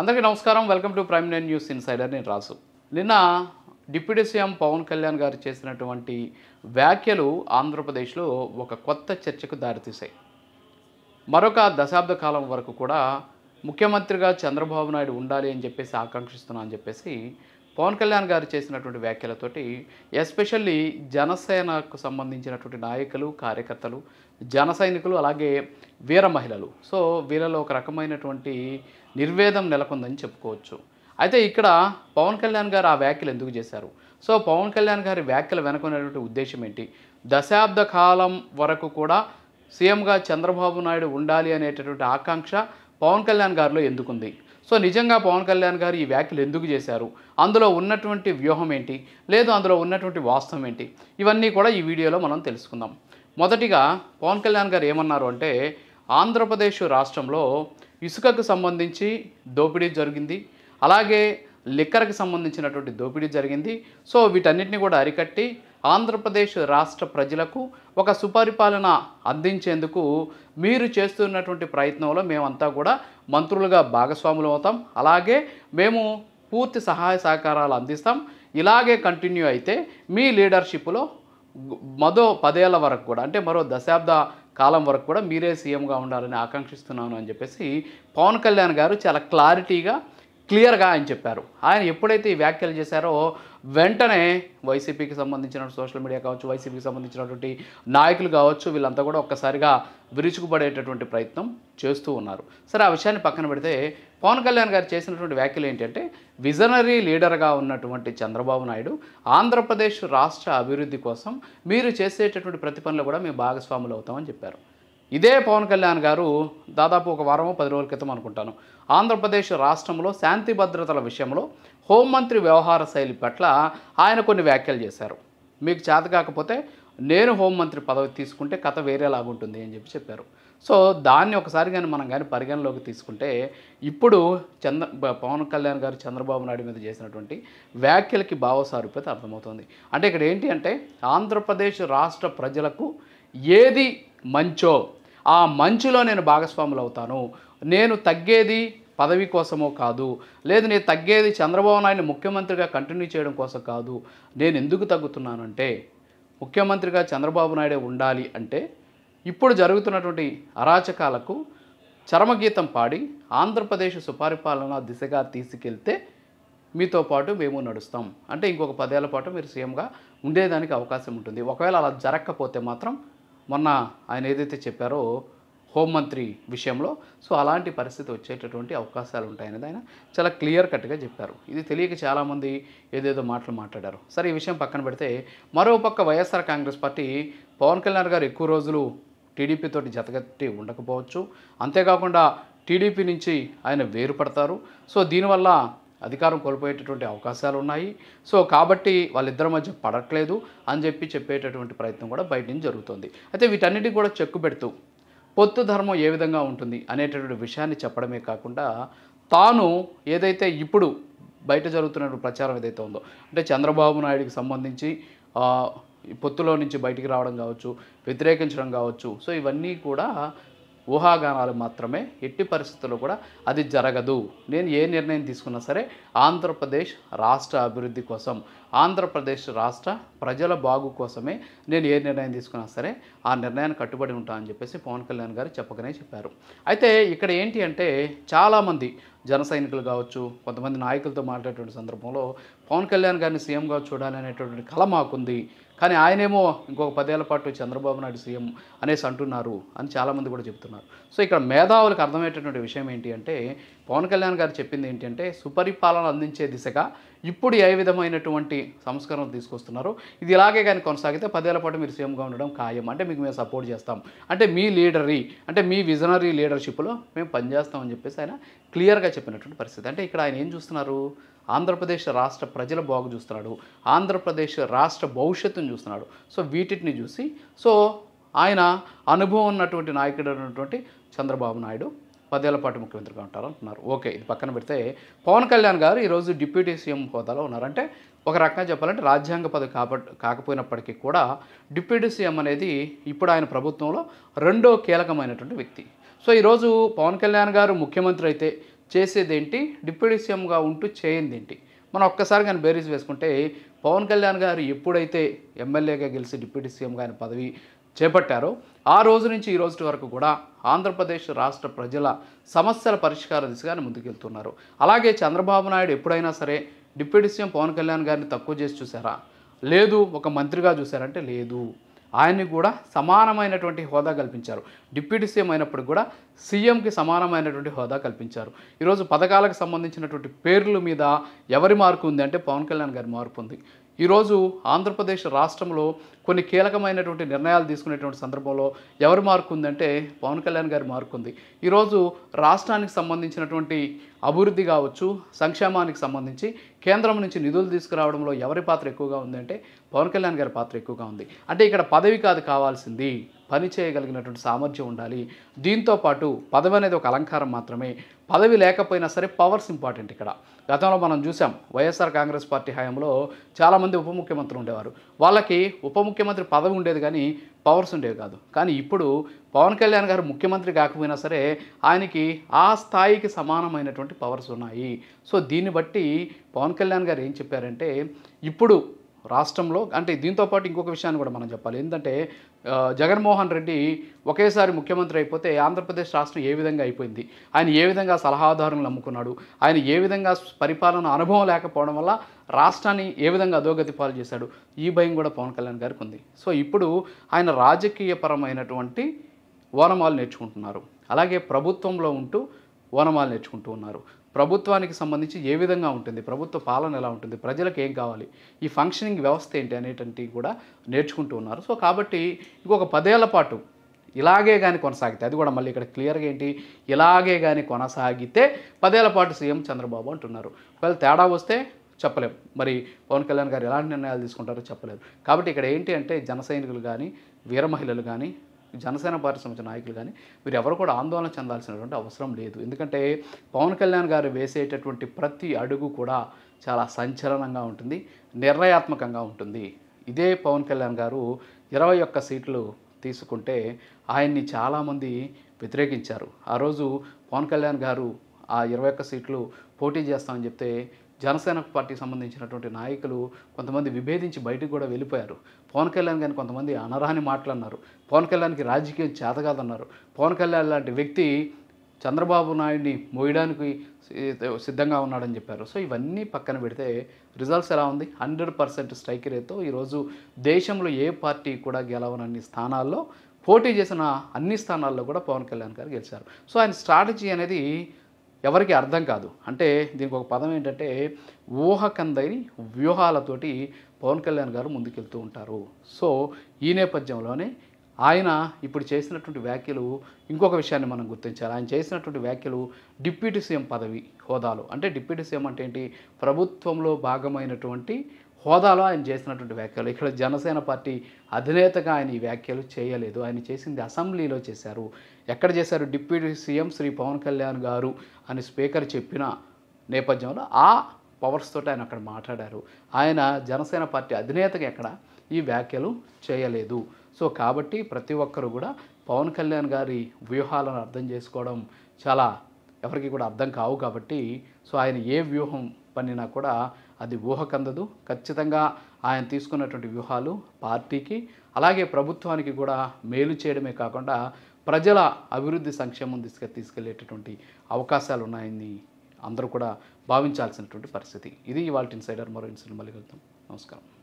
అందరికీ నమస్కారం welcome to prime nine news insider నేను రాసు నిన్న డిప్యూటీ సీఎం పవన్ కళ్యాణ్ గారు చేసినటువంటి వ్యాఖ్యలు ఆంధ్రప్రదేశ్లో ఒక కొత్త చర్చకు దారితీశాయి మరొక దశాబ్ద కాలం వరకు కూడా ముఖ్యమంత్రిగా చంద్రబాబు నాయుడు ఉండాలి అని చెప్పేసి ఆకాంక్షిస్తున్నా అని చెప్పేసి పవన్ కళ్యాణ్ గారు చేసినటువంటి వ్యాఖ్యలతోటి ఎస్పెషల్లీ జనసేనకు సంబంధించినటువంటి నాయకులు కార్యకర్తలు జన సైనికులు అలాగే వీర మహిళలు సో వీళ్ళలో ఒక రకమైనటువంటి నిర్వేదం నెలకొందని చెప్పుకోవచ్చు అయితే ఇక్కడ పవన్ కళ్యాణ్ గారు ఆ వ్యాఖ్యలు ఎందుకు చేశారు సో పవన్ కళ్యాణ్ గారి వ్యాఖ్యలు వెనుకొనేటువంటి ఉద్దేశం ఏంటి దశాబ్ద కాలం వరకు కూడా సీఎంగా చంద్రబాబు నాయుడు ఉండాలి అనేటటువంటి ఆకాంక్ష పవన్ కళ్యాణ్ గారిలో ఎందుకుంది సో నిజంగా పవన్ కళ్యాణ్ గారు ఈ వ్యాఖ్యలు ఎందుకు చేశారు అందులో ఉన్నటువంటి వ్యూహం ఏంటి లేదు అందులో ఉన్నటువంటి వాస్తవం ఏంటి ఇవన్నీ కూడా ఈ వీడియోలో మనం తెలుసుకుందాం మొదటిగా పవన్ కళ్యాణ్ గారు ఏమన్నారు అంటే ఆంధ్రప్రదేశ్ రాష్ట్రంలో ఇసుకకు సంబంధించి దోపిడీ జరిగింది అలాగే లిక్కర్కి సంబంధించినటువంటి దోపిడీ జరిగింది సో వీటన్నిటిని కూడా అరికట్టి ఆంధ్రప్రదేశ్ రాష్ట్ర ప్రజలకు ఒక సుపరిపాలన అందించేందుకు మీరు చేస్తున్నటువంటి ప్రయత్నంలో మేమంతా కూడా మంత్రులుగా భాగస్వాములు అవుతాం అలాగే మేము పూర్తి సహాయ సహకారాలు అందిస్తాం ఇలాగే కంటిన్యూ అయితే మీ లీడర్షిప్లో మరో పదేళ్ల వరకు కూడా అంటే మరో దశాబ్ద కాలం వరకు కూడా మీరే సీఎంగా ఉండాలని ఆకాంక్షిస్తున్నాను అని చెప్పేసి పవన్ కళ్యాణ్ గారు చాలా క్లారిటీగా క్లియర్గా ఆయన చెప్పారు ఆయన ఎప్పుడైతే ఈ వ్యాఖ్యలు చేశారో వెంటనే వైసీపీకి సంబంధించిన సోషల్ మీడియా కావచ్చు వైసీపీకి సంబంధించినటువంటి నాయకులు కావచ్చు వీళ్ళంతా కూడా ఒక్కసారిగా విరుచుకుపడేటటువంటి ప్రయత్నం చేస్తూ ఉన్నారు సరే ఆ విషయాన్ని పక్కన పెడితే పవన్ కళ్యాణ్ గారు చేసినటువంటి వ్యాఖ్యలు ఏంటంటే విజనరీ లీడర్గా ఉన్నటువంటి చంద్రబాబు నాయుడు ఆంధ్రప్రదేశ్ రాష్ట్ర అభివృద్ధి కోసం మీరు చేసేటటువంటి ప్రతి కూడా మేము భాగస్వాములు అవుతామని చెప్పారు ఇదే పవన్ కళ్యాణ్ గారు దాదాపు ఒక వారమో పది రోజుల క్రితం అనుకుంటాను ఆంధ్రప్రదేశ్ రాష్ట్రంలో శాంతి భద్రతల విషయంలో హోంమంత్రి వ్యవహార శైలి పట్ల ఆయన కొన్ని వ్యాఖ్యలు చేశారు మీకు చేత కాకపోతే నేను హోంమంత్రి పదవి తీసుకుంటే కథ వేరేలాగుంటుంది అని చెప్పి చెప్పారు సో దాన్ని ఒకసారి కానీ మనం కానీ పరిగణలోకి తీసుకుంటే ఇప్పుడు చంద్ర పవన్ కళ్యాణ్ గారు చంద్రబాబు నాయుడు మీద చేసినటువంటి వ్యాఖ్యలకి భావసారూప్యత అర్థమవుతుంది అంటే ఇక్కడ ఏంటి అంటే ఆంధ్రప్రదేశ్ రాష్ట్ర ప్రజలకు ఏది మంచో ఆ మంచులో నేను భాగస్వాములు అవుతాను నేను తగ్గేది పదవి కోసమో కాదు లేదు నేను తగ్గేది చంద్రబాబు నాయుడు ముఖ్యమంత్రిగా కంటిన్యూ చేయడం కోసం కాదు నేను ఎందుకు తగ్గుతున్నానంటే ముఖ్యమంత్రిగా చంద్రబాబు నాయుడే ఉండాలి అంటే ఇప్పుడు జరుగుతున్నటువంటి అరాచకాలకు చరమగీతం పాడి ఆంధ్రప్రదేశ్ సుపరిపాలన దిశగా తీసుకెళ్తే మీతో పాటు మేము నడుస్తాం అంటే ఇంకొక పదేళ్ల పాటు మీరు సీఎంగా ఉండేదానికి అవకాశం ఉంటుంది ఒకవేళ అలా జరగకపోతే మాత్రం మొన్న ఆయన ఏదైతే చెప్పారో హోంమంత్రి విషయంలో సో అలాంటి పరిస్థితి వచ్చేటటువంటి అవకాశాలు ఉంటాయనేది ఆయన చాలా క్లియర్ కట్గా చెప్పారు ఇది తెలియక చాలామంది ఏదేదో మాటలు మాట్లాడారు సరే ఈ విషయం పక్కన పెడితే మరోపక్క YSR Congress party Pawan Kalyan గారు ఎక్కువ రోజులు టీడీపీతో జతగట్టి ఉండకపోవచ్చు అంతేకాకుండా టీడీపీ నుంచి ఆయన వేరుపడతారు సో దీనివల్ల అధికారం కోల్పోయేటటువంటి అవకాశాలు ఉన్నాయి సో కాబట్టి వాళ్ళిద్దరి మధ్య పడట్లేదు అని చెప్పి చెప్పేటటువంటి ప్రయత్నం కూడా బయట నుంచి జరుగుతుంది అయితే వీటన్నిటికీ కూడా చెక్కు పెడుతూ పొత్తు ధర్మం ఏ విధంగా ఉంటుంది అనేటటువంటి విషయాన్ని చెప్పడమే కాకుండా తాను ఏదైతే ఇప్పుడు బయట జరుగుతున్నటువంటి ప్రచారం ఏదైతే ఉందో అంటే చంద్రబాబు నాయుడికి సంబంధించి పొత్తులో నుంచి బయటికి రావడం కావచ్చు వ్యతిరేకించడం కావచ్చు సో ఇవన్నీ కూడా ఊహాగానాలు మాత్రమే ఎట్టి పరిస్థితుల్లో కూడా అది జరగదు నేను ఏ నిర్ణయం తీసుకున్నా సరే ఆంధ్రప్రదేశ్ రాష్ట్ర అభివృద్ధి కోసం ఆంధ్రప్రదేశ్ రాష్ట్ర ప్రజల బాగు కోసమే నేను ఏ నిర్ణయం తీసుకున్నా సరే ఆ నిర్ణయాన్ని కట్టుబడి ఉంటానని చెప్పేసి పవన్ కళ్యాణ్ గారు చెప్పగానే చెప్పారు అయితే ఇక్కడ ఏంటి అంటే చాలామంది జన సైనికులు కావచ్చు కొంతమంది నాయకులతో మాట్లాడేటువంటి సందర్భంలో పవన్ కళ్యాణ్ గారిని సీఎంగా అనేటువంటి కళ మాకుంది కానీ ఆయనేమో ఇంకొక పదేళ్ల పాటు చంద్రబాబు నాయుడు సీఎం అనేసి అంటున్నారు అని చాలామంది కూడా చెప్తున్నారు సో ఇక్కడ మేధావులకు అర్థమయ్యేటటువంటి విషయం ఏంటి అంటే పవన్ కళ్యాణ్ గారు చెప్పింది ఏంటంటే సుపరిపాలన అందించే దిశగా ఇప్పుడు ఏ విధమైనటువంటి సంస్కరణ తీసుకొస్తున్నారు ఇది ఇలాగే కానీ కొనసాగితే పదేళ్ల పాటు మీరు సీఎంగా ఉండడం ఖాయం అంటే మీకు మేము సపోర్ట్ చేస్తాం అంటే మీ లీడరీ అంటే మీ విజనరీ లీడర్షిప్లో మేము పనిచేస్తామని చెప్పేసి ఆయన క్లియర్గా చెప్పినటువంటి పరిస్థితి అంటే ఇక్కడ ఆయన ఏం చూస్తున్నారు ఆంధ్రప్రదేశ్ రాష్ట్ర ప్రజల బాగు చూస్తున్నాడు ఆంధ్రప్రదేశ్ రాష్ట్ర భవిష్యత్తును చూస్తున్నాడు సో వీటిని చూసి సో ఆయన అనుభవం ఉన్నటువంటి నాయకుడు ఉన్నటువంటి చంద్రబాబు నాయుడు పదేళ్ల పాటు ముఖ్యమంత్రిగా ఉంటారంటున్నారు ఓకే ఇది పక్కన పెడితే పవన్ కళ్యాణ్ గారు ఈరోజు డిప్యూటీ సీఎం హోదాలో ఉన్నారంటే ఒక రకంగా చెప్పాలంటే రాజ్యాంగ పదవి కాప కాకపోయినప్పటికీ కూడా డిప్యూటీ సీఎం అనేది ఇప్పుడు ఆయన ప్రభుత్వంలో రెండో కీలకమైనటువంటి వ్యక్తి సో ఈరోజు పవన్ కళ్యాణ్ గారు ముఖ్యమంత్రి అయితే చేసేదేంటి డిప్యూటీ సీఎంగా ఉంటూ చేయిందేంటి మనం ఒక్కసారి కానీ బేరీస్ వేసుకుంటే పవన్ కళ్యాణ్ గారు ఎప్పుడైతే ఎమ్మెల్యేగా గెలిచి డిప్యూటీ సీఎంగా ఆయన పదవి చేపట్టారో ఆ రోజు నుంచి ఈ రోజు వరకు కూడా ఆంధ్రప్రదేశ్ రాష్ట్ర ప్రజల సమస్యల పరిష్కార దిశగానే ముందుకెళ్తున్నారు అలాగే చంద్రబాబు నాయుడు ఎప్పుడైనా సరే డిప్యూటీ సీఎం పవన్ కళ్యాణ్ గారిని తక్కువ చేసి చూసారా లేదు ఒక మంత్రిగా చూసారంటే లేదు ఆయన్ని కూడా సమానమైనటువంటి హోదా కల్పించారు డిప్యూటీ సీఎం అయినప్పుడు కూడా సీఎంకి సమానమైనటువంటి హోదా కల్పించారు ఈరోజు పథకాలకు సంబంధించినటువంటి పేర్ల మీద ఎవరి మార్పు ఉంది అంటే పవన్ కళ్యాణ్ గారి మార్పు ఉంది ఈరోజు ఆంధ్రప్రదేశ్ రాష్ట్రంలో కొన్ని కీలకమైనటువంటి నిర్ణయాలు తీసుకునేటువంటి సందర్భంలో ఎవరి మార్కు ఉందంటే పవన్ కళ్యాణ్ గారి మార్కు ఉంది ఈరోజు రాష్ట్రానికి సంబంధించినటువంటి అభివృద్ధి కావచ్చు సంక్షేమానికి సంబంధించి కేంద్రం నుంచి నిధులు తీసుకురావడంలో ఎవరి పాత్ర ఎక్కువగా ఉందంటే పవన్ కళ్యాణ్ గారి పాత్ర ఎక్కువగా ఉంది అంటే ఇక్కడ పదవి కాదు కావాల్సింది పని చేయగలిగినటువంటి సామర్థ్యం ఉండాలి దీంతోపాటు పదవి అనేది ఒక అలంకారం మాత్రమే పదవి లేకపోయినా సరే పవర్స్ ఇంపార్టెంట్ ఇక్కడ గతంలో మనం చూసాం వైఎస్ఆర్ కాంగ్రెస్ పార్టీ హయాంలో చాలామంది ఉప ముఖ్యమంత్రులు ఉండేవారు వాళ్ళకి ఉప ముఖ్యమంత్రి పదవి ఉండేది కానీ పవర్స్ ఉండేవి కాదు కానీ ఇప్పుడు పవన్ కళ్యాణ్ గారు ముఖ్యమంత్రి కాకపోయినా సరే ఆయనకి ఆ స్థాయికి సమానమైనటువంటి పవర్స్ ఉన్నాయి సో దీన్ని బట్టి పవన్ కళ్యాణ్ గారు ఏం చెప్పారంటే ఇప్పుడు రాష్ట్రంలో అంటే దీంతోపాటు ఇంకొక విషయాన్ని కూడా మనం చెప్పాలి ఏంటంటే జగన్మోహన్ రెడ్డి ఒకేసారి ముఖ్యమంత్రి అయిపోతే ఆంధ్రప్రదేశ్ రాష్ట్రం ఏ విధంగా అయిపోయింది ఆయన ఏ విధంగా సలహాదారులను నమ్ముకున్నాడు ఆయన ఏ విధంగా పరిపాలన అనుభవం లేకపోవడం వల్ల రాష్ట్రాన్ని ఏ విధంగా అధోగతి పాలు చేశాడు ఈ భయం కూడా పవన్ కళ్యాణ్ గారికి ఉంది సో ఇప్పుడు ఆయన రాజకీయపరమైనటువంటి ఓనమాలు నేర్చుకుంటున్నారు అలాగే ప్రభుత్వంలో ఉంటూ ఓనమాలు నేర్చుకుంటూ ఉన్నారు ప్రభుత్వానికి సంబంధించి ఏ విధంగా ఉంటుంది ప్రభుత్వ పాలన ఎలా ఉంటుంది ప్రజలకు ఏం కావాలి ఈ ఫంక్షనింగ్ వ్యవస్థ ఏంటి అనేటువంటి కూడా నేర్చుకుంటూ ఉన్నారు సో కాబట్టి ఇంకొక పదేళ్ల పాటు ఇలాగే కానీ కొనసాగితే అది కూడా మళ్ళీ ఇక్కడ క్లియర్గా ఏంటి ఇలాగే కానీ కొనసాగితే పదేళ్ల పాటు సీఎం చంద్రబాబు అంటున్నారు ఒకవేళ తేడా వస్తే చెప్పలేము మరి పవన్ కళ్యాణ్ గారు ఎలాంటి నిర్ణయాలు తీసుకుంటారో చెప్పలేరు కాబట్టి ఇక్కడ ఏంటి అంటే జన సైనికులు కానీ వీర మహిళలు కానీ జనసేన పార్టీ సంబంధించిన నాయకులు కానీ వీరు ఎవరు కూడా ఆందోళన చెందాల్సినటువంటి అవసరం లేదు ఎందుకంటే పవన్ కళ్యాణ్ గారు వేసేటటువంటి ప్రతి అడుగు కూడా చాలా సంచలనంగా ఉంటుంది నిర్ణయాత్మకంగా ఉంటుంది ఇదే పవన్ కళ్యాణ్ గారు ఇరవై ఒక్క సీట్లు తీసుకుంటే ఆయన్ని చాలామంది వ్యతిరేకించారు ఆ రోజు పవన్ కళ్యాణ్ గారు ఆ ఇరవై ఒక్క సీట్లు పోటీ చేస్తామని చెప్తే జనసేన పార్టీకి సంబంధించినటువంటి నాయకులు కొంతమంది విభేదించి బయటకు కూడా వెళ్ళిపోయారు పవన్ కళ్యాణ్ కానీ కొంతమంది అనర్హని అన్నారు పవన్ కళ్యాణ్కి రాజకీయం చేతగాదన్నారు పవన్ కళ్యాణ్ లాంటి వ్యక్తి చంద్రబాబు నాయుడిని మోయడానికి సిద్ధంగా ఉన్నాడని చెప్పారు సో ఇవన్నీ పక్కన పెడితే రిజల్ట్స్ ఎలా ఉంది హండ్రెడ్ పర్సెంట్ స్ట్రైక్ రేట్తో ఈరోజు దేశంలో ఏ పార్టీ కూడా గెలవనన్ని స్థానాల్లో పోటీ చేసిన అన్ని స్థానాల్లో కూడా పవన్ కళ్యాణ్ గారు గెలిచారు సో ఆయన స్ట్రాటజీ అనేది ఎవరికి అర్థం కాదు అంటే దీనికి ఒక పదం ఏంటంటే ఊహ కందని వ్యూహాలతోటి పవన్ కళ్యాణ్ గారు ముందుకెళ్తూ ఉంటారు సో ఈ నేపథ్యంలోనే ఆయన ఇప్పుడు చేసినటువంటి వ్యాఖ్యలు ఇంకొక విషయాన్ని మనం గుర్తించాలి ఆయన చేసినటువంటి వ్యాఖ్యలు డిప్యూటీ సీఎం పదవి హోదాలో అంటే డిప్యూటీ సీఎం అంటే ఏంటి ప్రభుత్వంలో భాగమైనటువంటి హోదాలో ఆయన చేసినటువంటి వ్యాఖ్యలు ఇక్కడ జనసేన పార్టీ అధినేతగా ఆయన ఈ వ్యాఖ్యలు చేయలేదు ఆయన చేసింది అసెంబ్లీలో చేశారు ఎక్కడ చేశారు డిప్యూటీ సీఎం శ్రీ పవన్ కళ్యాణ్ గారు అని స్పీకర్ చెప్పిన నేపథ్యంలో ఆ పవర్స్ తోటి ఆయన అక్కడ మాట్లాడారు ఆయన జనసేన పార్టీ అధినేతగా ఎక్కడ ఈ వ్యాఖ్యలు చేయలేదు సో కాబట్టి ప్రతి ఒక్కరూ కూడా పవన్ కళ్యాణ్ గారి వ్యూహాలను అర్థం చేసుకోవడం చాలా ఎవరికి కూడా అర్థం కావు కాబట్టి సో ఆయన ఏ వ్యూహం పన్నినా కూడా అది ఊహకందదు ఖచ్చితంగా ఆయన తీసుకున్నటువంటి వ్యూహాలు పార్టీకి అలాగే ప్రభుత్వానికి కూడా మేలు చేయడమే కాకుండా ప్రజల అభివృద్ధి సంక్షేమం దిశగా తీసుకెళ్లేటటువంటి అవకాశాలు ఉన్నాయని అందరూ కూడా భావించాల్సినటువంటి పరిస్థితి ఇది ఇవాళ ఇన్సైడర్ మరో ఇన్సైడర్ మళ్ళీ వెళ్తాం నమస్కారం